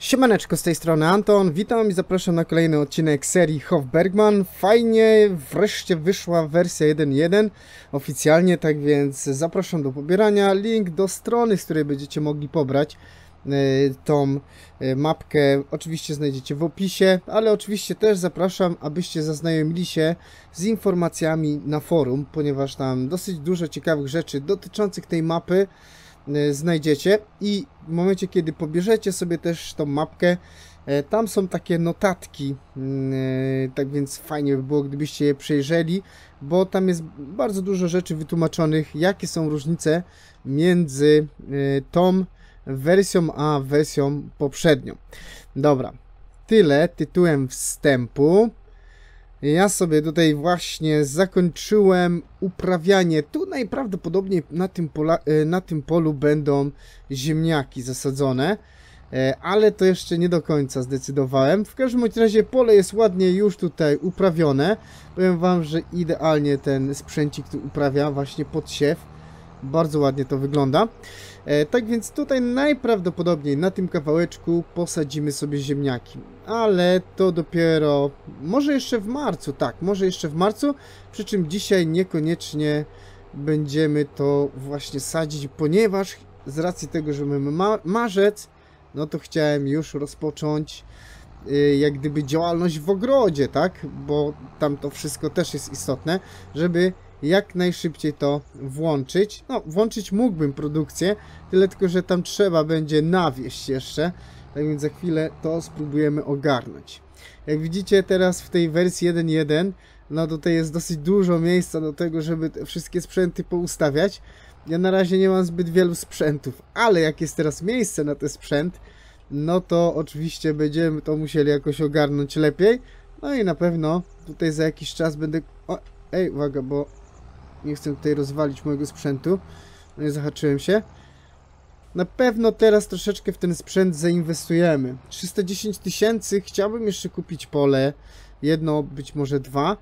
Siemaneczko z tej strony Anton, witam i zapraszam na kolejny odcinek serii Hof Bergman. Fajnie, wreszcie wyszła wersja 1.1 oficjalnie, tak więc zapraszam do pobierania. Link do strony, z której będziecie mogli pobrać e, tą e, mapkę oczywiście znajdziecie w opisie, ale oczywiście też zapraszam, abyście zaznajomili się z informacjami na forum, ponieważ tam dosyć dużo ciekawych rzeczy dotyczących tej mapy E, znajdziecie i w momencie, kiedy pobierzecie sobie też tą mapkę, e, tam są takie notatki, mm, e, tak więc fajnie by było, gdybyście je przejrzeli, bo tam jest bardzo dużo rzeczy wytłumaczonych, jakie są różnice między tą wersją a wersją poprzednią. Dobra, tyle tytułem wstępu. Ja sobie tutaj właśnie zakończyłem uprawianie. Tu najprawdopodobniej na tym, pola, e, na tym polu będą ziemniaki zasadzone, e, ale to jeszcze nie do końca zdecydowałem. W każdym razie pole jest ładnie już tutaj uprawione. Powiem Wam, że idealnie ten sprzęcik tu uprawia właśnie pod siew. Bardzo ładnie to wygląda. E, tak więc tutaj najprawdopodobniej na tym kawałeczku posadzimy sobie ziemniaki ale to dopiero może jeszcze w marcu, tak, może jeszcze w marcu, przy czym dzisiaj niekoniecznie będziemy to właśnie sadzić, ponieważ z racji tego, że mamy marzec, no to chciałem już rozpocząć y, jak gdyby działalność w ogrodzie, tak, bo tam to wszystko też jest istotne, żeby jak najszybciej to włączyć. No, włączyć mógłbym produkcję, tyle tylko, że tam trzeba będzie nawieść jeszcze, tak więc za chwilę to spróbujemy ogarnąć. Jak widzicie teraz w tej wersji 1.1, no tutaj jest dosyć dużo miejsca do tego, żeby te wszystkie sprzęty poustawiać. Ja na razie nie mam zbyt wielu sprzętów, ale jak jest teraz miejsce na ten sprzęt, no to oczywiście będziemy to musieli jakoś ogarnąć lepiej. No i na pewno tutaj za jakiś czas będę... O, ej, uwaga, bo nie chcę tutaj rozwalić mojego sprzętu. No nie zahaczyłem się. Na pewno teraz troszeczkę w ten sprzęt zainwestujemy. 310 tysięcy, chciałbym jeszcze kupić pole, jedno, być może dwa.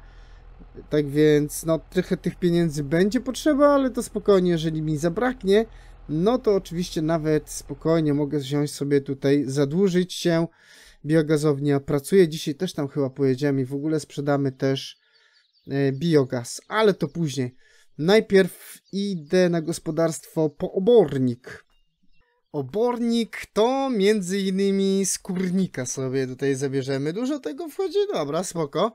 Tak więc, no, trochę tych pieniędzy będzie potrzeba, ale to spokojnie, jeżeli mi zabraknie, no to oczywiście nawet spokojnie mogę wziąć sobie tutaj, zadłużyć się. Biogazownia pracuje, dzisiaj też tam chyba pojedziemy i w ogóle sprzedamy też e, biogaz, ale to później. Najpierw idę na gospodarstwo po obornik. Obornik to między innymi skórnika sobie tutaj zabierzemy. Dużo tego wchodzi, dobra, spoko.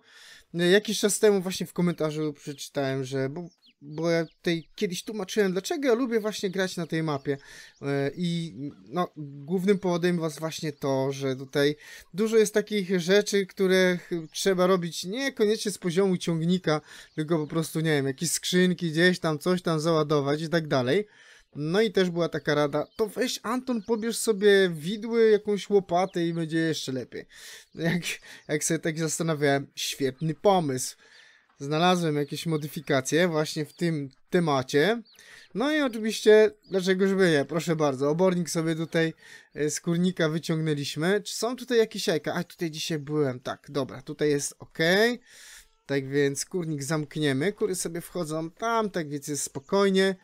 Jakiś czas temu właśnie w komentarzu przeczytałem, że... Bo, bo ja tutaj kiedyś tłumaczyłem, dlaczego ja lubię właśnie grać na tej mapie. E, I no, głównym powodem was właśnie to, że tutaj dużo jest takich rzeczy, które trzeba robić niekoniecznie z poziomu ciągnika, tylko po prostu, nie wiem, jakieś skrzynki gdzieś tam, coś tam załadować i tak dalej. No i też była taka rada, to weź Anton, pobierz sobie widły, jakąś łopatę i będzie jeszcze lepiej. Jak, jak sobie tak zastanawiałem, świetny pomysł. Znalazłem jakieś modyfikacje właśnie w tym temacie. No i oczywiście, dlaczego żeby nie, proszę bardzo, obornik sobie tutaj e, z kurnika wyciągnęliśmy. Czy są tutaj jakieś jajka? A, tutaj dzisiaj byłem, tak, dobra, tutaj jest ok. Tak więc kurnik zamkniemy, kury sobie wchodzą tam, tak więc jest spokojnie.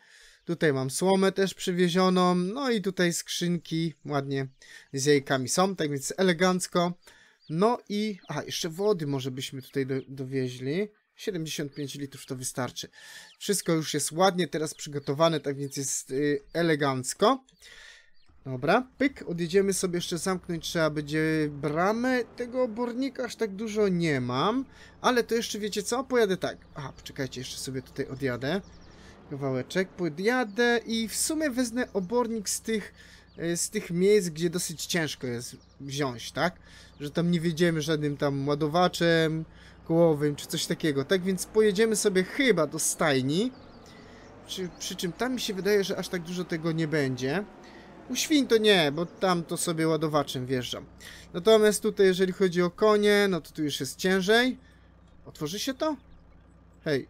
Tutaj mam słomę też przywiezioną, no i tutaj skrzynki ładnie z jajkami są, tak więc elegancko. No i, a jeszcze wody może byśmy tutaj do, dowieźli. 75 litrów to wystarczy. Wszystko już jest ładnie teraz przygotowane, tak więc jest y, elegancko. Dobra, pyk, odjedziemy sobie jeszcze zamknąć, trzeba będzie bramę tego obornika, aż tak dużo nie mam, ale to jeszcze wiecie co, pojadę tak, aha, poczekajcie, jeszcze sobie tutaj odjadę, kawałeczek, checkpoint. i w sumie wezmę obornik z tych, e, z tych miejsc, gdzie dosyć ciężko jest wziąć, tak? Że tam nie wiedziemy żadnym tam ładowaczem kołowym czy coś takiego. Tak więc pojedziemy sobie chyba do stajni. Przy, przy czym tam mi się wydaje, że aż tak dużo tego nie będzie. U świn to nie, bo tam to sobie ładowaczem wjeżdżam. Natomiast tutaj, jeżeli chodzi o konie, no to tu już jest ciężej. Otworzy się to? Hej,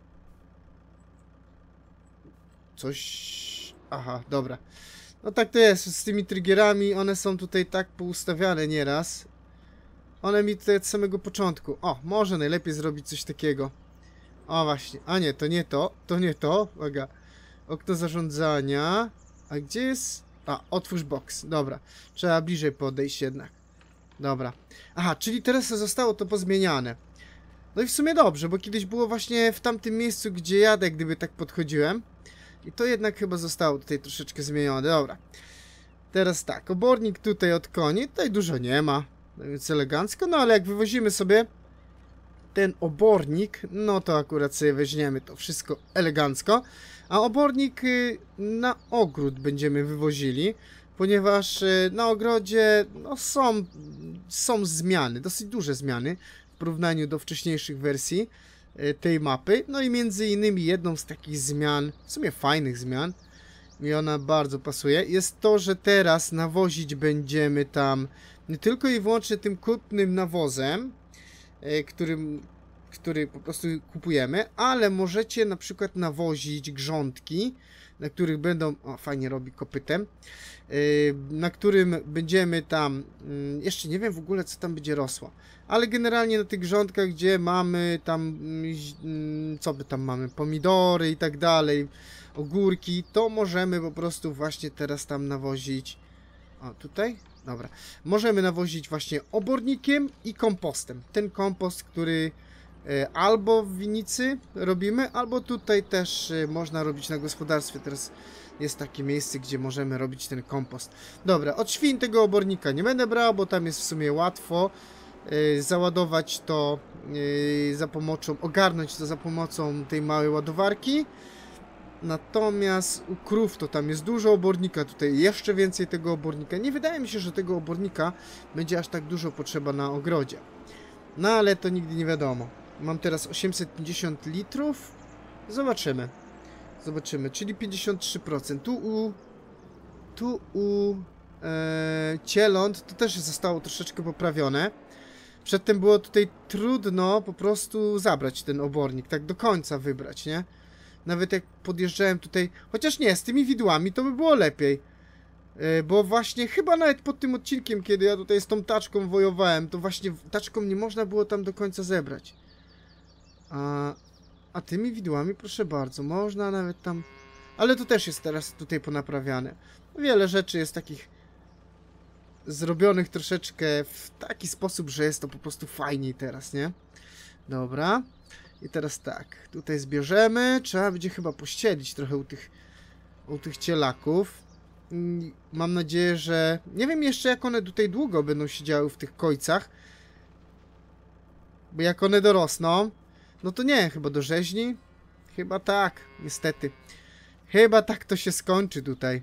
coś... Aha, dobra. No tak to jest, z tymi triggerami, one są tutaj tak poustawiane nieraz. One mi tutaj od samego początku. O, może najlepiej zrobić coś takiego. O, właśnie. A nie, to nie to, to nie to. Uwaga. Okno zarządzania. A gdzie jest... A, otwórz box. Dobra. Trzeba bliżej podejść jednak. Dobra. Aha, czyli teraz zostało to pozmieniane. No i w sumie dobrze, bo kiedyś było właśnie w tamtym miejscu, gdzie jadę, gdyby tak podchodziłem. I to jednak chyba zostało tutaj troszeczkę zmienione. Dobra. Teraz tak, obornik tutaj od koni. Tutaj dużo nie ma, no więc elegancko. No ale jak wywozimy sobie ten obornik, no to akurat sobie weźmiemy to wszystko elegancko. A obornik y, na ogród będziemy wywozili, ponieważ y, na ogrodzie no, są, są zmiany, dosyć duże zmiany w porównaniu do wcześniejszych wersji. Y, tej mapy. No i między innymi jedną z takich zmian, w sumie fajnych zmian, i ona bardzo pasuje, jest to, że teraz nawozić będziemy tam nie tylko i wyłącznie tym kupnym nawozem, y, którym, który po prostu kupujemy, ale możecie na przykład nawozić grządki na których będą, o fajnie robi kopytem, y, na którym będziemy tam, y, jeszcze nie wiem w ogóle co tam będzie rosło, ale generalnie na tych grządkach, gdzie mamy tam, y, co by tam mamy, pomidory i tak dalej, ogórki, to możemy po prostu właśnie teraz tam nawozić, o tutaj, dobra, możemy nawozić właśnie obornikiem i kompostem, ten kompost, który E, albo w winicy robimy, albo tutaj też e, można robić na gospodarstwie. Teraz jest takie miejsce, gdzie możemy robić ten kompost. Dobra, od świn tego obornika nie będę brał, bo tam jest w sumie łatwo e, załadować to za pomocą, ogarnąć to za pomocą tej małej ładowarki. Natomiast u krów to tam jest dużo obornika, tutaj jeszcze więcej tego obornika. Nie wydaje mi się, że tego obornika będzie aż tak dużo potrzeba na ogrodzie. No ale to nigdy nie wiadomo. Mam teraz 850 litrów. Zobaczymy. Zobaczymy, czyli 53%. Tu u... Tu u... E, cieląt to też zostało troszeczkę poprawione. Przedtem było tutaj trudno po prostu zabrać ten obornik, tak do końca wybrać, nie? Nawet jak podjeżdżałem tutaj... Chociaż nie, z tymi widłami to by było lepiej. E, bo właśnie chyba nawet pod tym odcinkiem, kiedy ja tutaj z tą taczką wojowałem, to właśnie taczką nie można było tam do końca zebrać. A, a tymi widłami, proszę bardzo, można nawet tam... Ale to też jest teraz tutaj ponaprawiane. Wiele rzeczy jest takich zrobionych troszeczkę w taki sposób, że jest to po prostu fajniej teraz, nie? Dobra. I teraz tak, tutaj zbierzemy. Trzeba będzie chyba pościelić trochę u tych, u tych cielaków. Mm, mam nadzieję, że... Nie wiem jeszcze, jak one tutaj długo będą siedziały w tych kojcach. Bo jak one dorosną, no to nie, chyba do rzeźni? Chyba tak, niestety. Chyba tak to się skończy tutaj.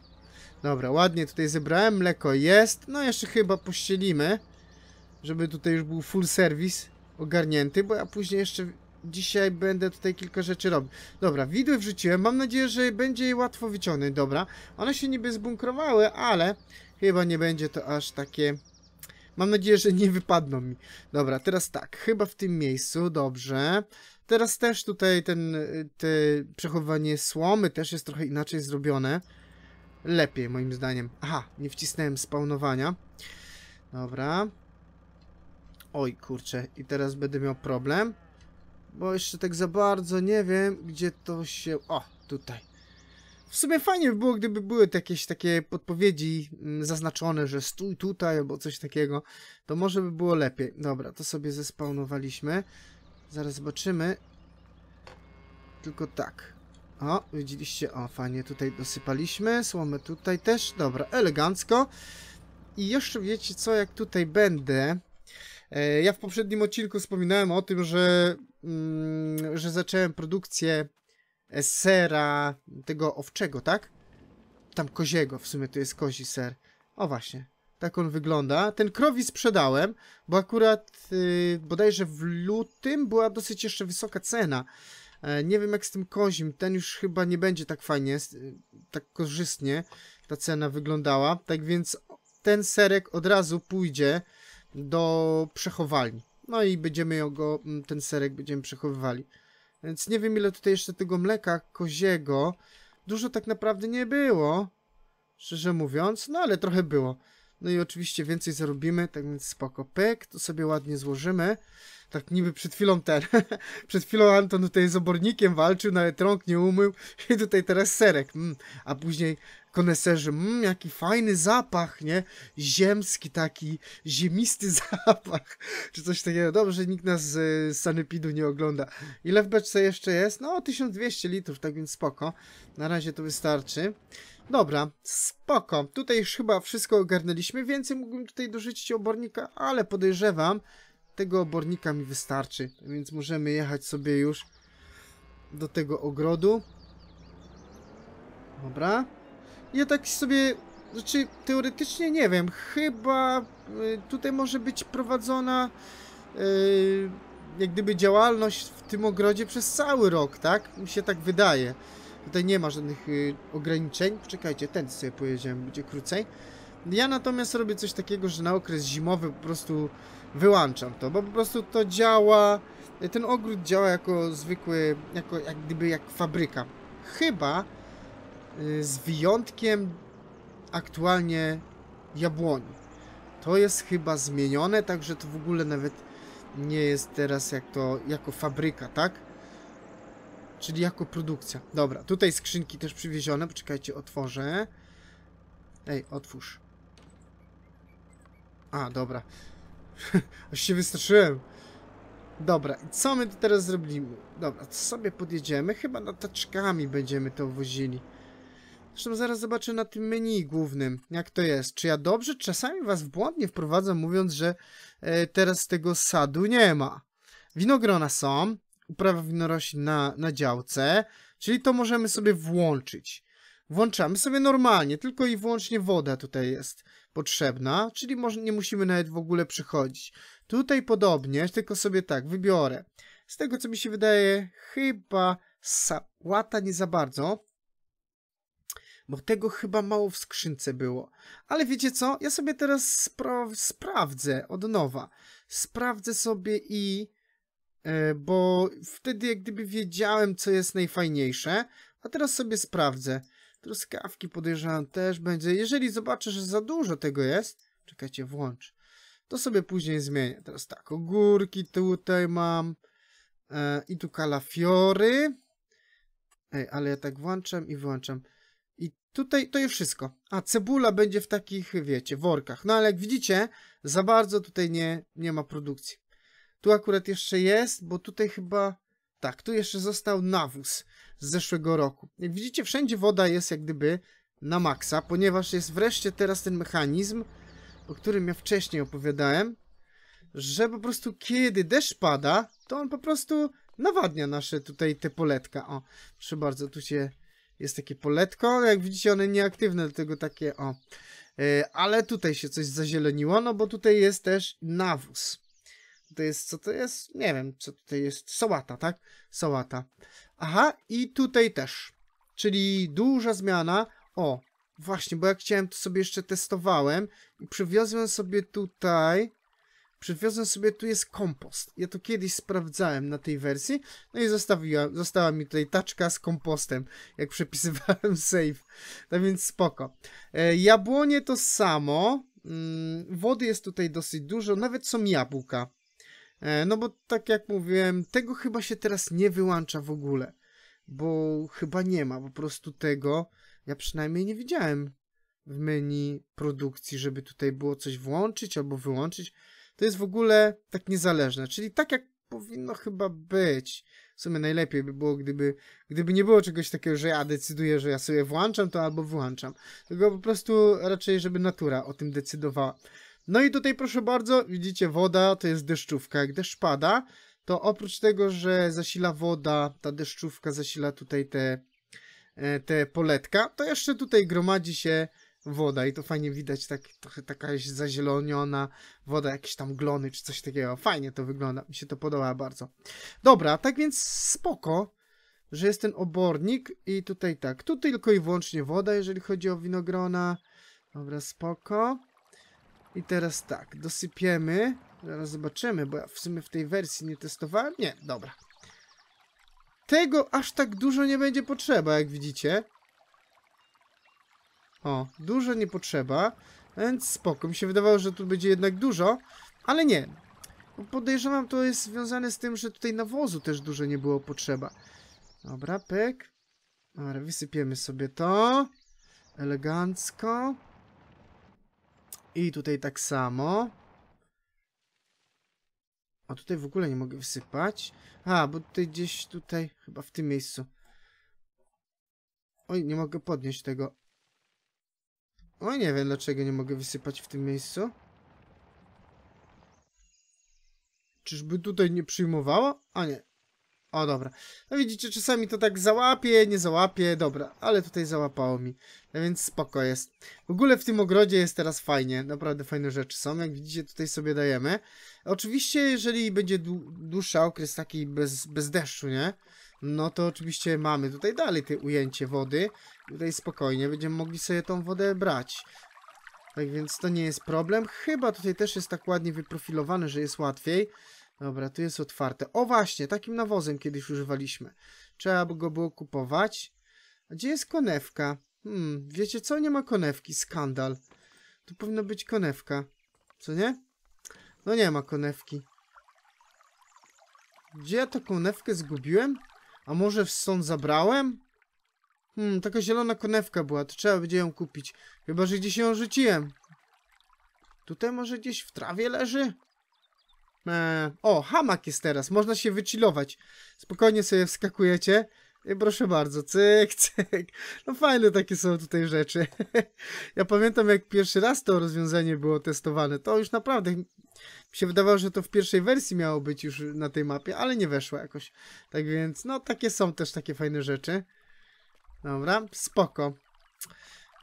Dobra, ładnie tutaj zebrałem, mleko jest. No jeszcze chyba pościelimy, żeby tutaj już był full serwis ogarnięty, bo ja później jeszcze dzisiaj będę tutaj kilka rzeczy robił. Dobra, widły wrzuciłem, mam nadzieję, że będzie je łatwo wyciągnąć, dobra. One się niby zbunkrowały, ale chyba nie będzie to aż takie Mam nadzieję, że nie wypadną mi. Dobra, teraz tak, chyba w tym miejscu, dobrze. Teraz też tutaj ten, te przechowywanie słomy też jest trochę inaczej zrobione. Lepiej, moim zdaniem. Aha, nie wcisnąłem spawnowania. Dobra. Oj, kurczę, i teraz będę miał problem. Bo jeszcze tak za bardzo nie wiem, gdzie to się... O, tutaj. W sumie fajnie by było, gdyby były jakieś takie podpowiedzi mm, zaznaczone, że stój tutaj albo coś takiego. To może by było lepiej. Dobra, to sobie zespawnowaliśmy. Zaraz zobaczymy. Tylko tak. O, widzieliście? O, fajnie, tutaj dosypaliśmy. Słomę tutaj też. Dobra, elegancko. I jeszcze wiecie co, jak tutaj będę... E, ja w poprzednim odcinku wspominałem o tym, że, mm, że zacząłem produkcję sera tego owczego, tak? Tam koziego, w sumie to jest kozi ser. O właśnie, tak on wygląda. Ten krowi sprzedałem, bo akurat yy, bodajże w lutym była dosyć jeszcze wysoka cena. E, nie wiem jak z tym kozim, ten już chyba nie będzie tak fajnie, y, tak korzystnie ta cena wyglądała. Tak więc ten serek od razu pójdzie do przechowalni. No i będziemy go, mm, ten serek będziemy przechowywali. Więc nie wiem ile tutaj jeszcze tego mleka koziego. Dużo tak naprawdę nie było. Szczerze mówiąc, no ale trochę było. No i oczywiście więcej zarobimy, tak więc spoko. Pyk, to sobie ładnie złożymy. Tak niby przed chwilą ten, przed chwilą Anton tutaj z obornikiem walczył, nawet rąk nie umył i tutaj teraz serek. Mm. A później koneserzy, mmm, jaki fajny zapach, nie? Ziemski taki, ziemisty zapach, czy coś takiego. Dobrze, nikt nas z sanepidu nie ogląda. Ile w beczce jeszcze jest? No, 1200 litrów, tak więc spoko. Na razie to wystarczy. Dobra, spoko. Tutaj już chyba wszystko ogarnęliśmy. Więcej mógłbym tutaj dorzucić obornika, ale podejrzewam, tego obornika mi wystarczy. Więc możemy jechać sobie już do tego ogrodu. Dobra. Ja tak sobie, znaczy teoretycznie nie wiem, chyba y, tutaj może być prowadzona yy, jak gdyby działalność w tym ogrodzie przez cały rok, tak? Mi się tak wydaje. Tutaj nie ma żadnych y, ograniczeń. Czekajcie, ten sobie pojedziemy, będzie krócej. Ja natomiast robię coś takiego, że na okres zimowy po prostu wyłączam to, bo po prostu to działa, ten ogród działa jako zwykły, jako, jak gdyby jak fabryka. Chyba y, z wyjątkiem aktualnie jabłoni. To jest chyba zmienione, także to w ogóle nawet nie jest teraz jak to, jako fabryka, tak? Czyli jako produkcja. Dobra, tutaj skrzynki też przywiezione. Poczekajcie, otworzę. Ej, otwórz. A, dobra. Aż się wystraszyłem. Dobra, i co my teraz zrobimy? Dobra, to sobie podjedziemy. Chyba taczkami będziemy to wozili. Zresztą zaraz zobaczę na tym menu głównym, jak to jest. Czy ja dobrze czasami was błędnie wprowadzam, mówiąc, że e, teraz tego sadu nie ma. Winogrona są, uprawa winorośli na, na działce, czyli to możemy sobie włączyć. Włączamy sobie normalnie, tylko i wyłącznie woda tutaj jest potrzebna, czyli może nie musimy nawet w ogóle przychodzić. Tutaj podobnie, tylko sobie tak, wybiorę. Z tego co mi się wydaje, chyba sałata nie za bardzo, bo tego chyba mało w skrzynce było. Ale wiecie co, ja sobie teraz spra sprawdzę od nowa. Sprawdzę sobie i E, bo wtedy jak gdyby wiedziałem, co jest najfajniejsze, a teraz sobie sprawdzę. Truskawki podejrzewam też będzie. Jeżeli zobaczę, że za dużo tego jest, czekajcie, włącz. To sobie później zmienię. Teraz tak, ogórki tutaj mam. E, I tu kalafiory. Ej, ale ja tak włączam i wyłączam. I tutaj to jest wszystko. A cebula będzie w takich, wiecie, workach. No ale jak widzicie, za bardzo tutaj nie, nie ma produkcji. Tu akurat jeszcze jest, bo tutaj chyba... Tak, tu jeszcze został nawóz z zeszłego roku. Jak widzicie, wszędzie woda jest jak gdyby na maksa, ponieważ jest wreszcie teraz ten mechanizm, o którym ja wcześniej opowiadałem, że po prostu kiedy deszcz pada, to on po prostu nawadnia nasze tutaj te poletka. O, proszę bardzo, tu się jest takie poletko, jak widzicie one nieaktywne, dlatego takie o. Yy, ale tutaj się coś zazieleniło, no bo tutaj jest też nawóz to jest, co to jest? Nie wiem, co tutaj jest. Sołata, tak? Sołata. Aha, i tutaj też. Czyli duża zmiana. O, właśnie, bo jak chciałem, to sobie jeszcze testowałem i przywiozłem sobie tutaj... Przywiozłem sobie, tu jest kompost. Ja to kiedyś sprawdzałem na tej wersji, no i została mi tutaj taczka z kompostem, jak przepisywałem save. No tak więc spoko. E, jabłonie to samo. Mm, wody jest tutaj dosyć dużo, nawet są jabłka. E, no bo tak jak mówiłem, tego chyba się teraz nie wyłącza w ogóle, bo chyba nie ma po prostu tego. Ja przynajmniej nie widziałem w menu produkcji, żeby tutaj było coś włączyć albo wyłączyć. To jest w ogóle tak niezależne, czyli tak jak powinno chyba być. W sumie najlepiej by było, gdyby, gdyby nie było czegoś takiego, że ja decyduję, że ja sobie włączam to albo wyłączam. Tylko po prostu raczej, żeby natura o tym decydowała. No i tutaj proszę bardzo, widzicie woda, to jest deszczówka. Jak deszcz pada, to oprócz tego, że zasila woda, ta deszczówka zasila tutaj te, e, te poletka, to jeszcze tutaj gromadzi się woda i to fajnie widać, tak, trochę taka zazieloniona woda, jakieś tam glony czy coś takiego. Fajnie to wygląda, mi się to podoba bardzo. Dobra, tak więc spoko, że jest ten obornik i tutaj tak, tu tylko i wyłącznie woda, jeżeli chodzi o winogrona. Dobra, spoko. I teraz tak, dosypiemy. Zaraz zobaczymy, bo ja w sumie w tej wersji nie testowałem. Nie, dobra. Tego aż tak dużo nie będzie potrzeba, jak widzicie. O, dużo nie potrzeba. Więc spoko. Mi się wydawało, że tu będzie jednak dużo. Ale nie. Podejrzewam, to jest związane z tym, że tutaj nawozu też dużo nie było potrzeba. Dobra, pyk. Dobra, wysypiemy sobie to. Elegancko. I tutaj tak samo. A tutaj w ogóle nie mogę wysypać. A, bo tutaj gdzieś tutaj, chyba w tym miejscu. Oj, nie mogę podnieść tego. Oj, nie wiem dlaczego nie mogę wysypać w tym miejscu. Czyżby tutaj nie przyjmowało? A nie. O, dobra. No widzicie, czasami to tak załapie, nie załapie, dobra, ale tutaj załapało mi. No więc spoko jest. W ogóle w tym ogrodzie jest teraz fajnie, naprawdę fajne rzeczy są, jak widzicie tutaj sobie dajemy. Oczywiście, jeżeli będzie dłuższy okres taki bez, bez deszczu, nie? No to oczywiście mamy tutaj dalej te ujęcie wody. Tutaj spokojnie będziemy mogli sobie tą wodę brać. Tak więc to nie jest problem. Chyba tutaj też jest tak ładnie wyprofilowane, że jest łatwiej. Dobra, tu jest otwarte. O właśnie, takim nawozem kiedyś używaliśmy. Trzeba by go było kupować. A gdzie jest konewka? Hmm, wiecie co? Nie ma konewki. Skandal. Tu powinna być konewka. Co nie? No nie ma konewki. Gdzie ja tą konewkę zgubiłem? A może sąd zabrałem? Hmm, taka zielona konewka była, to trzeba będzie ją kupić. Chyba, że gdzieś ją rzuciłem. Tutaj może gdzieś w trawie leży? E, o, hamak jest teraz, można się wychillować. Spokojnie sobie wskakujecie. I e, proszę bardzo, cyk, cyk. No fajne takie są tutaj rzeczy. Ja pamiętam jak pierwszy raz to rozwiązanie było testowane, to już naprawdę mi się wydawało, że to w pierwszej wersji miało być już na tej mapie, ale nie weszło jakoś. Tak więc, no takie są też takie fajne rzeczy. Dobra, spoko.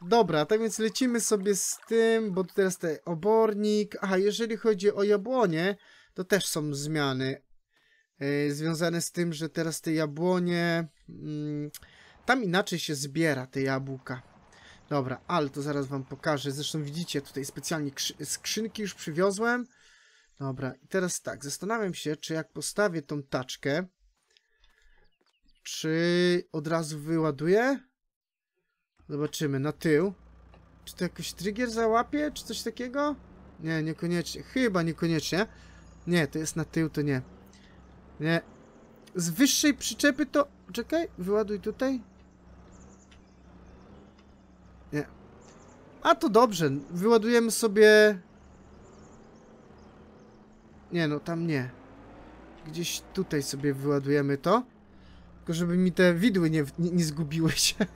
Dobra, tak więc lecimy sobie z tym, bo teraz ten obornik. Aha, jeżeli chodzi o jabłonie, to też są zmiany y, związane z tym, że teraz te jabłonie, mm, tam inaczej się zbiera te jabłka. Dobra, ale to zaraz wam pokażę. Zresztą widzicie, tutaj specjalnie skrzynki już przywiozłem. Dobra, i teraz tak, zastanawiam się, czy jak postawię tą taczkę, czy od razu wyładuję? Zobaczymy, na tył. Czy to jakoś trigger załapie, czy coś takiego? Nie, niekoniecznie, chyba niekoniecznie. Nie, to jest na tył, to nie. Nie. Z wyższej przyczepy to... Czekaj, wyładuj tutaj. Nie. A to dobrze, wyładujemy sobie... Nie, no tam nie. Gdzieś tutaj sobie wyładujemy to. Tylko żeby mi te widły nie, nie, nie zgubiły się.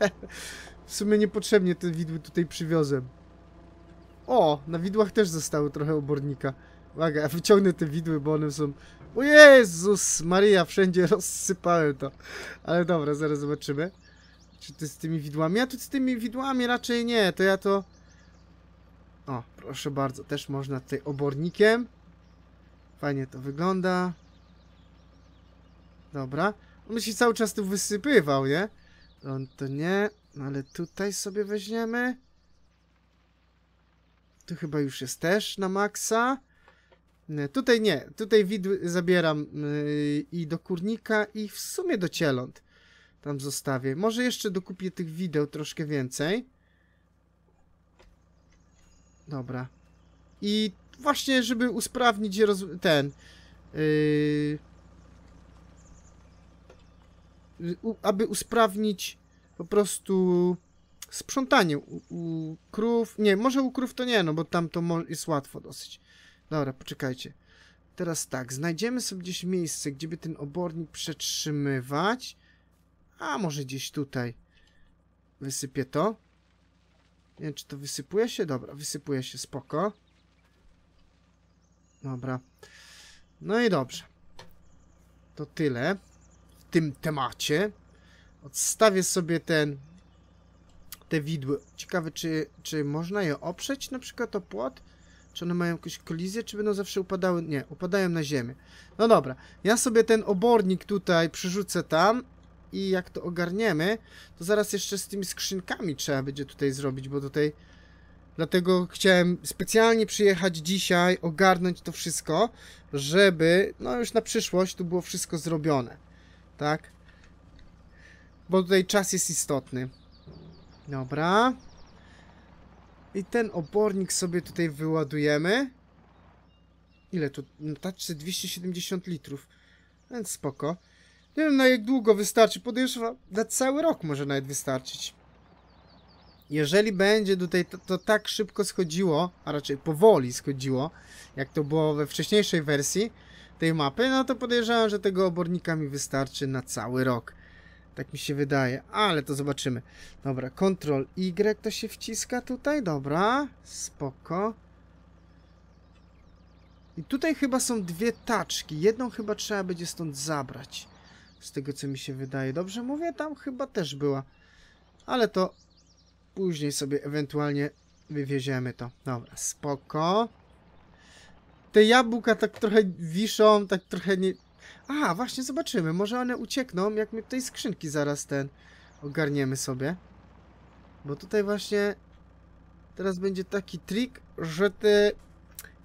w sumie niepotrzebnie te widły tutaj przywiozłem. O, na widłach też zostało trochę obornika. Uwaga, ja wyciągnę te widły, bo one są... O Jezus Maria, wszędzie rozsypałem to. Ale dobra, zaraz zobaczymy. Czy ty z tymi widłami? Ja tu z tymi widłami raczej nie, to ja to... O, proszę bardzo, też można tutaj obornikiem. Fajnie to wygląda. Dobra. On się cały czas tu wysypywał, nie? On to nie, no ale tutaj sobie weźmiemy. Tu chyba już jest też na maksa. Tutaj nie, tutaj widły zabieram yy, i do kurnika i w sumie do cieląt tam zostawię. Może jeszcze dokupię tych wideł troszkę więcej. Dobra. I właśnie, żeby usprawnić ten... Yy, aby usprawnić po prostu sprzątanie u, u, krów. Nie, może u krów to nie, no bo tam to jest łatwo dosyć. Dobra, poczekajcie. Teraz tak, znajdziemy sobie gdzieś miejsce, gdzie by ten obornik przetrzymywać. A może gdzieś tutaj. Wysypię to. Nie wiem, czy to wysypuje się? Dobra, wysypuje się, spoko. Dobra. No i dobrze. To tyle w tym temacie. Odstawię sobie ten te widły. Ciekawe, czy, czy można je oprzeć na przykład o płot? Czy one mają jakąś kolizję, czy będą zawsze upadały? Nie, upadają na ziemię. No dobra, ja sobie ten obornik tutaj przerzucę tam i jak to ogarniemy, to zaraz jeszcze z tymi skrzynkami trzeba będzie tutaj zrobić, bo tutaj... Dlatego chciałem specjalnie przyjechać dzisiaj, ogarnąć to wszystko, żeby, no już na przyszłość, tu było wszystko zrobione. Tak? Bo tutaj czas jest istotny. Dobra. I ten obornik sobie tutaj wyładujemy. Ile tu? Na taczce 270 litrów. Więc spoko. Nie wiem na jak długo wystarczy. Podejrzewam, na cały rok może nawet wystarczyć. Jeżeli będzie tutaj to, to, tak szybko schodziło, a raczej powoli schodziło, jak to było we wcześniejszej wersji tej mapy, no to podejrzewam, że tego obornika mi wystarczy na cały rok. Tak mi się wydaje, ale to zobaczymy. Dobra, Ctrl Y to się wciska tutaj, dobra, spoko. I tutaj chyba są dwie taczki, jedną chyba trzeba będzie stąd zabrać. Z tego co mi się wydaje, dobrze mówię? Tam chyba też była. Ale to później sobie ewentualnie wywieziemy to. Dobra, spoko. Te jabłka tak trochę wiszą, tak trochę nie, a, właśnie, zobaczymy. Może one uciekną, jak my tutaj skrzynki zaraz ten ogarniemy sobie. Bo tutaj właśnie teraz będzie taki trik, że te...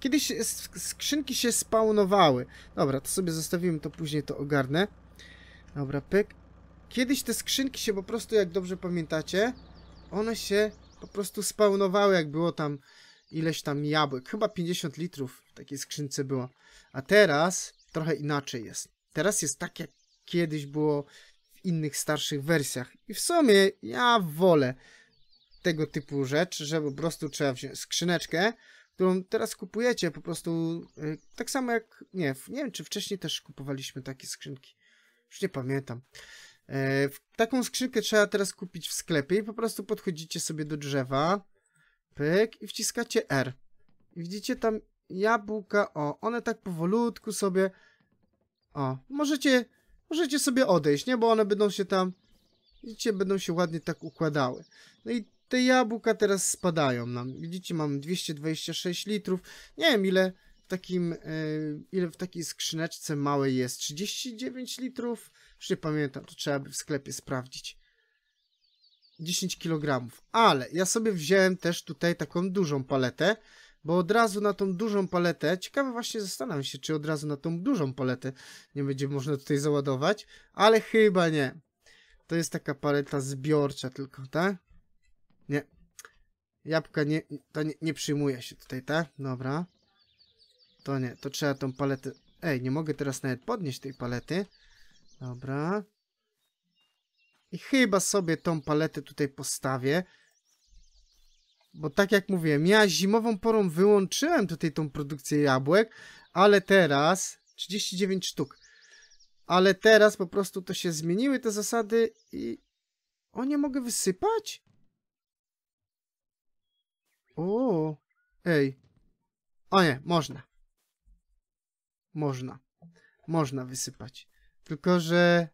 Kiedyś skrzynki się spawnowały. Dobra, to sobie zostawimy, to później to ogarnę. Dobra, pyk. Kiedyś te skrzynki się po prostu, jak dobrze pamiętacie, one się po prostu spawnowały, jak było tam ileś tam jabłek. Chyba 50 litrów w takiej skrzynce było. A teraz trochę inaczej jest. Teraz jest tak, jak kiedyś było w innych starszych wersjach. I w sumie ja wolę tego typu rzecz, że po prostu trzeba wziąć skrzyneczkę, którą teraz kupujecie po prostu y, tak samo jak, nie, nie wiem czy wcześniej też kupowaliśmy takie skrzynki, już nie pamiętam. E, taką skrzynkę trzeba teraz kupić w sklepie i po prostu podchodzicie sobie do drzewa, pyk i wciskacie R. I widzicie tam jabłka, o, one tak powolutku sobie, o, możecie, możecie sobie odejść, nie, bo one będą się tam, widzicie, będą się ładnie tak układały. No i te jabłka teraz spadają nam, widzicie, mam 226 litrów, nie wiem ile w takim, e, ile w takiej skrzyneczce małej jest, 39 litrów, już nie pamiętam, to trzeba by w sklepie sprawdzić. 10 kg, ale ja sobie wziąłem też tutaj taką dużą paletę, bo od razu na tą dużą paletę, ciekawe właśnie zastanawiam się, czy od razu na tą dużą paletę nie będzie można tutaj załadować, ale chyba nie. To jest taka paleta zbiorcza tylko, tak? Nie. Jabłka nie, to nie, nie przyjmuje się tutaj, tak? Dobra. To nie, to trzeba tą paletę... Ej, nie mogę teraz nawet podnieść tej palety. Dobra. I chyba sobie tą paletę tutaj postawię. Bo tak jak mówiłem, ja zimową porą wyłączyłem tutaj tą produkcję jabłek, ale teraz 39 sztuk. Ale teraz po prostu to się zmieniły te zasady i... O, nie mogę wysypać? O, ej. O nie, można. Można. Można wysypać. Tylko, że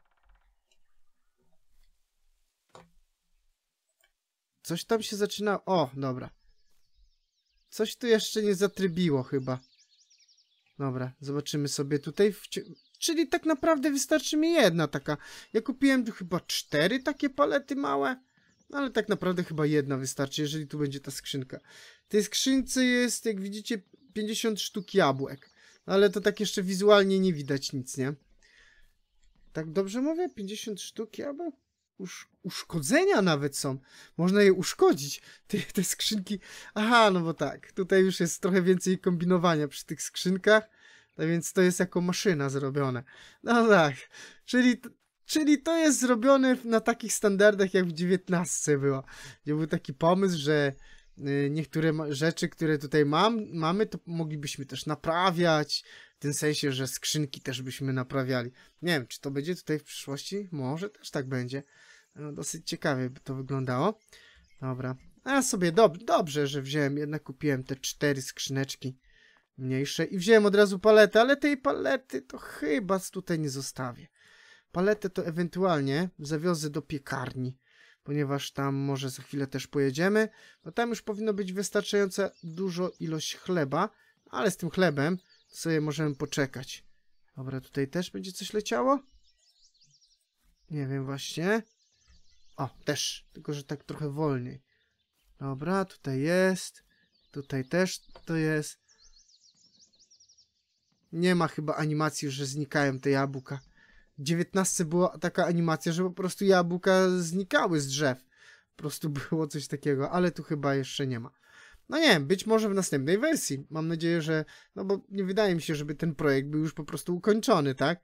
Coś tam się zaczyna... O, dobra. Coś tu jeszcze nie zatrybiło chyba. Dobra, zobaczymy sobie tutaj. W... Czyli tak naprawdę wystarczy mi jedna taka. Ja kupiłem tu chyba cztery takie palety małe. No ale tak naprawdę chyba jedna wystarczy, jeżeli tu będzie ta skrzynka. W tej skrzynce jest, jak widzicie, 50 sztuk jabłek. No, ale to tak jeszcze wizualnie nie widać nic, nie? Tak dobrze mówię? 50 sztuk jabłek? usz, uszkodzenia nawet są. Można je uszkodzić, te, te skrzynki. Aha, no bo tak, tutaj już jest trochę więcej kombinowania przy tych skrzynkach, no więc to jest jako maszyna zrobione. No tak, czyli, czyli to jest zrobione na takich standardach jak w XIX była, gdzie był taki pomysł, że y, niektóre rzeczy, które tutaj mam, mamy, to moglibyśmy też naprawiać, w tym sensie, że skrzynki też byśmy naprawiali. Nie wiem, czy to będzie tutaj w przyszłości? Może też tak będzie. No, dosyć ciekawie by to wyglądało. Dobra. A sobie dob dobrze, że wziąłem, jednak kupiłem te cztery skrzyneczki mniejsze i wziąłem od razu paletę, ale tej palety to chyba tutaj nie zostawię. Paletę to ewentualnie zawiozę do piekarni, ponieważ tam może za chwilę też pojedziemy. No tam już powinno być wystarczająca dużo ilość chleba, ale z tym chlebem sobie możemy poczekać. Dobra, tutaj też będzie coś leciało? Nie wiem właśnie. O, też, tylko że tak trochę wolniej. Dobra, tutaj jest. Tutaj też to jest. Nie ma chyba animacji, że znikają te jabłka. W 19 była taka animacja, że po prostu jabłka znikały z drzew. Po prostu było coś takiego, ale tu chyba jeszcze nie ma. No nie wiem, być może w następnej wersji. Mam nadzieję, że. No bo nie wydaje mi się, żeby ten projekt był już po prostu ukończony, tak?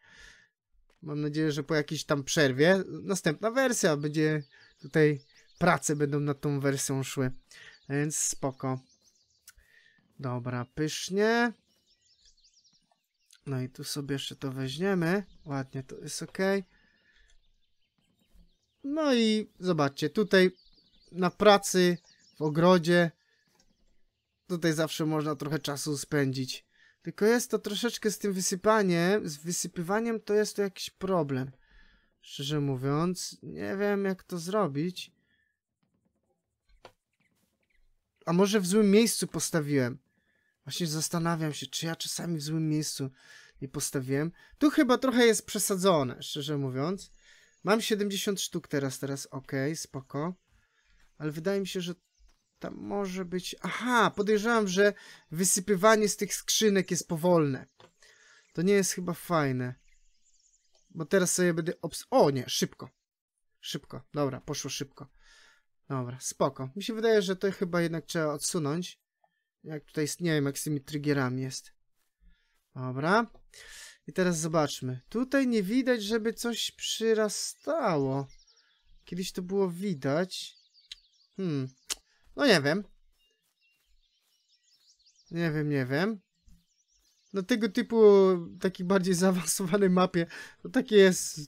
Mam nadzieję, że po jakiejś tam przerwie następna wersja będzie tutaj prace będą nad tą wersją szły. Więc spoko. Dobra, pysznie. No i tu sobie jeszcze to weźmiemy. Ładnie, to jest ok. No i zobaczcie, tutaj na pracy, w ogrodzie, tutaj zawsze można trochę czasu spędzić. Tylko jest to troszeczkę z tym wysypaniem, z wysypywaniem to jest to jakiś problem. Szczerze mówiąc, nie wiem jak to zrobić. A może w złym miejscu postawiłem? Właśnie zastanawiam się, czy ja czasami w złym miejscu nie postawiłem. Tu chyba trochę jest przesadzone, szczerze mówiąc. Mam 70 sztuk teraz, teraz ok, spoko. Ale wydaje mi się, że tam może być... Aha, podejrzewam, że wysypywanie z tych skrzynek jest powolne. To nie jest chyba fajne. Bo teraz sobie będę obs... O nie, szybko. Szybko, dobra, poszło szybko. Dobra, spoko. Mi się wydaje, że to chyba jednak trzeba odsunąć. Jak tutaj jest, nie wiem, jak z tymi triggerami jest. Dobra. I teraz zobaczmy. Tutaj nie widać, żeby coś przyrastało. Kiedyś to było widać. Hmm. No nie wiem. Nie wiem, nie wiem. Na no tego typu takiej bardziej zaawansowanej mapie to takie jest,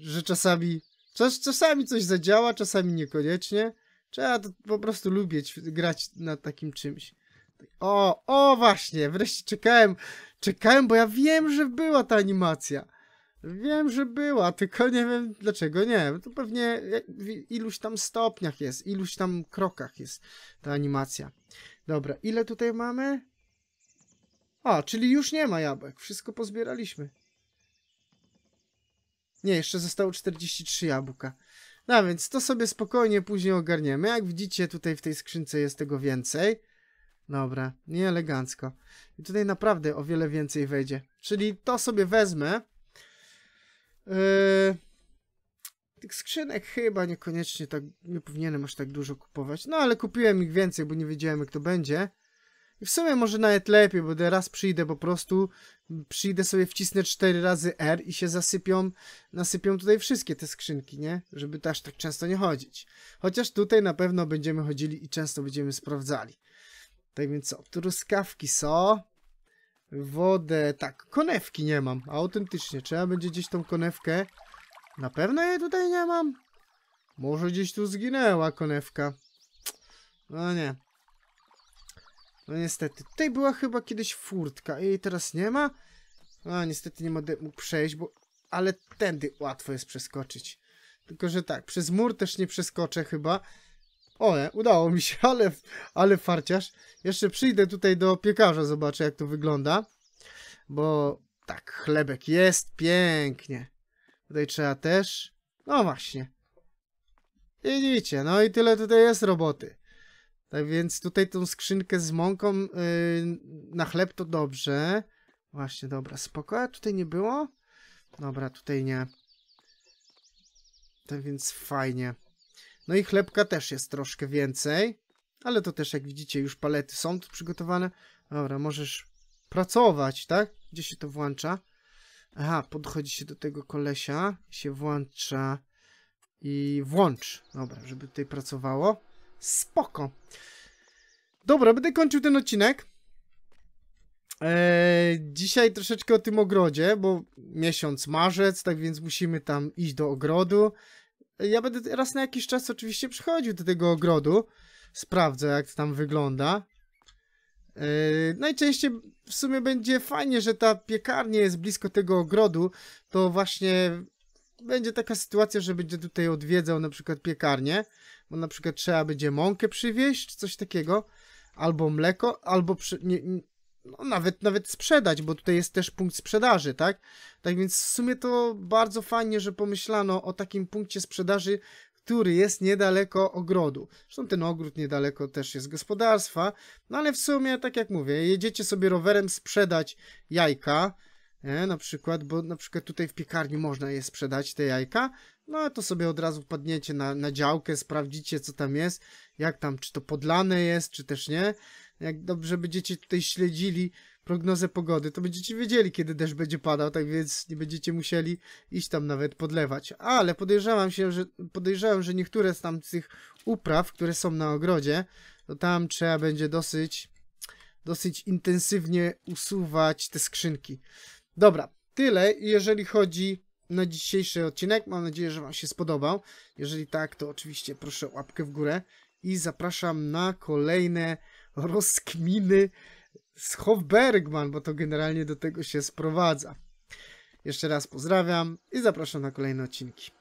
że czasami czas, czasami coś zadziała, czasami niekoniecznie. Trzeba po prostu lubię grać na takim czymś. O, o właśnie, wreszcie czekałem, czekałem, bo ja wiem, że była ta animacja. Wiem, że była, tylko nie wiem dlaczego nie. To pewnie w iluś tam stopniach jest, iluś tam krokach jest ta animacja. Dobra, ile tutaj mamy? A, czyli już nie ma jabłek. Wszystko pozbieraliśmy. Nie, jeszcze zostało 43 jabłka. No więc to sobie spokojnie później ogarniemy. Jak widzicie, tutaj w tej skrzynce jest tego więcej. Dobra, nie elegancko. I tutaj naprawdę o wiele więcej wejdzie. Czyli to sobie wezmę Yy, tych skrzynek chyba niekoniecznie tak, nie powinienem aż tak dużo kupować. No ale kupiłem ich więcej, bo nie wiedziałem jak to będzie. I w sumie może nawet lepiej, bo teraz przyjdę po prostu, przyjdę sobie, wcisnę 4 razy R i się zasypią, nasypią tutaj wszystkie te skrzynki, nie? Żeby też tak często nie chodzić. Chociaż tutaj na pewno będziemy chodzili i często będziemy sprawdzali. Tak więc co, truskawki są wodę. Tak, konewki nie mam, autentycznie. Trzeba będzie gdzieś tą konewkę. Na pewno jej tutaj nie mam. Może gdzieś tu zginęła konewka. No nie. No niestety. Tutaj była chyba kiedyś furtka i teraz nie ma. No niestety nie będę mógł przejść, bo... Ale tędy łatwo jest przeskoczyć. Tylko, że tak, przez mur też nie przeskoczę chyba. O, udało mi się, ale, ale farciarz. Jeszcze przyjdę tutaj do piekarza, zobaczę jak to wygląda. Bo tak, chlebek jest pięknie. Tutaj trzeba też... No właśnie. Widzicie, no i tyle tutaj jest roboty. Tak więc tutaj tą skrzynkę z mąką yy, na chleb to dobrze. Właśnie, dobra, spoko. A tutaj nie było? Dobra, tutaj nie. Tak więc fajnie. No i chlebka też jest troszkę więcej. Ale to też, jak widzicie, już palety są tu przygotowane. Dobra, możesz pracować, tak? Gdzie się to włącza? Aha, podchodzi się do tego kolesia, się włącza i włącz. Dobra, żeby tutaj pracowało. Spoko. Dobra, będę kończył ten odcinek. Eee, dzisiaj troszeczkę o tym ogrodzie, bo miesiąc marzec, tak więc musimy tam iść do ogrodu. Ja będę raz na jakiś czas oczywiście przychodził do tego ogrodu, sprawdzę jak to tam wygląda. Yy, najczęściej w sumie będzie fajnie, że ta piekarnia jest blisko tego ogrodu, to właśnie będzie taka sytuacja, że będzie tutaj odwiedzał na przykład piekarnię, bo na przykład trzeba będzie mąkę przywieźć, coś takiego, albo mleko, albo przy, nie, no, nawet, nawet sprzedać, bo tutaj jest też punkt sprzedaży, tak? Tak więc w sumie to bardzo fajnie, że pomyślano o takim punkcie sprzedaży, który jest niedaleko ogrodu. Zresztą ten ogród niedaleko też jest gospodarstwa, no ale w sumie, tak jak mówię, jedziecie sobie rowerem sprzedać jajka, nie? na przykład, bo na przykład tutaj w piekarni można je sprzedać, te jajka, no to sobie od razu wpadniecie na, na działkę, sprawdzicie co tam jest, jak tam, czy to podlane jest, czy też nie, jak dobrze będziecie tutaj śledzili prognozę pogody, to będziecie wiedzieli, kiedy deszcz będzie padał, tak więc nie będziecie musieli iść tam nawet podlewać. Ale podejrzewam się, że podejrzewam, że niektóre z tam tych upraw, które są na ogrodzie, to tam trzeba będzie dosyć dosyć intensywnie usuwać te skrzynki. Dobra, tyle jeżeli chodzi na dzisiejszy odcinek. Mam nadzieję, że Wam się spodobał. Jeżeli tak, to oczywiście proszę łapkę w górę i zapraszam na kolejne rozkminy z bo to generalnie do tego się sprowadza. Jeszcze raz pozdrawiam i zapraszam na kolejne odcinki.